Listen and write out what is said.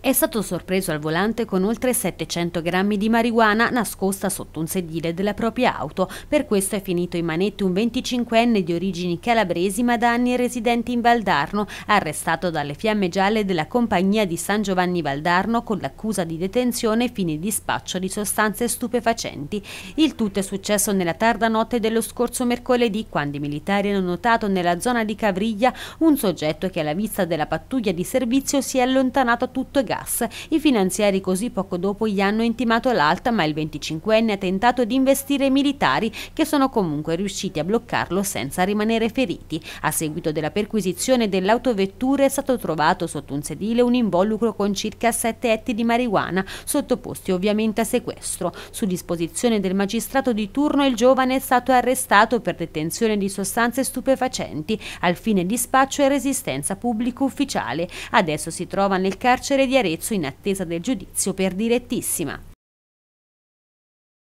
È stato sorpreso al volante con oltre 700 grammi di marijuana nascosta sotto un sedile della propria auto. Per questo è finito in manette un 25enne di origini calabresi ma da anni residente in Valdarno, arrestato dalle fiamme gialle della compagnia di San Giovanni Valdarno con l'accusa di detenzione e fini di spaccio di sostanze stupefacenti. Il tutto è successo nella tarda notte dello scorso mercoledì quando i militari hanno notato nella zona di Cavriglia un soggetto che alla vista della pattuglia di servizio si è allontanato tutto gas. I finanzieri così poco dopo gli hanno intimato l'alta, ma il 25enne ha tentato di investire i militari che sono comunque riusciti a bloccarlo senza rimanere feriti. A seguito della perquisizione dell'autovettura è stato trovato sotto un sedile un involucro con circa 7 etti di marijuana, sottoposti ovviamente a sequestro. Su disposizione del magistrato di turno il giovane è stato arrestato per detenzione di sostanze stupefacenti al fine di spaccio e resistenza pubblico ufficiale. Adesso si trova nel carcere di Arezzo in attesa del giudizio per direttissima.